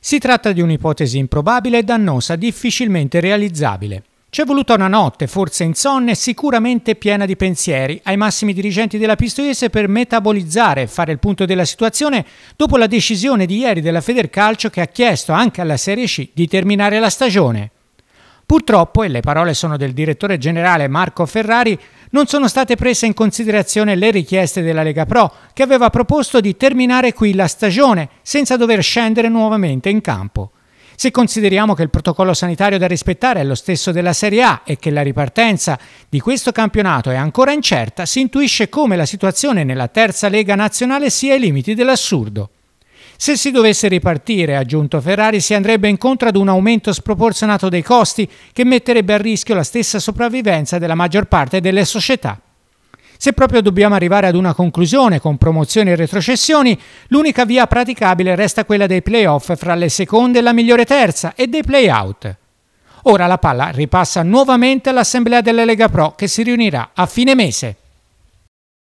Si tratta di un'ipotesi improbabile e dannosa, difficilmente realizzabile. C'è voluta una notte, forse insonne, sicuramente piena di pensieri, ai massimi dirigenti della Pistoiese per metabolizzare e fare il punto della situazione dopo la decisione di ieri della Federcalcio che ha chiesto anche alla Serie C di terminare la stagione. Purtroppo, e le parole sono del direttore generale Marco Ferrari, non sono state prese in considerazione le richieste della Lega Pro, che aveva proposto di terminare qui la stagione senza dover scendere nuovamente in campo. Se consideriamo che il protocollo sanitario da rispettare è lo stesso della Serie A e che la ripartenza di questo campionato è ancora incerta, si intuisce come la situazione nella terza Lega nazionale sia ai limiti dell'assurdo. Se si dovesse ripartire, ha aggiunto Ferrari, si andrebbe incontro ad un aumento sproporzionato dei costi che metterebbe a rischio la stessa sopravvivenza della maggior parte delle società. Se proprio dobbiamo arrivare ad una conclusione con promozioni e retrocessioni, l'unica via praticabile resta quella dei playoff fra le seconde e la migliore terza e dei playout. Ora la palla ripassa nuovamente all'Assemblea della Lega Pro che si riunirà a fine mese.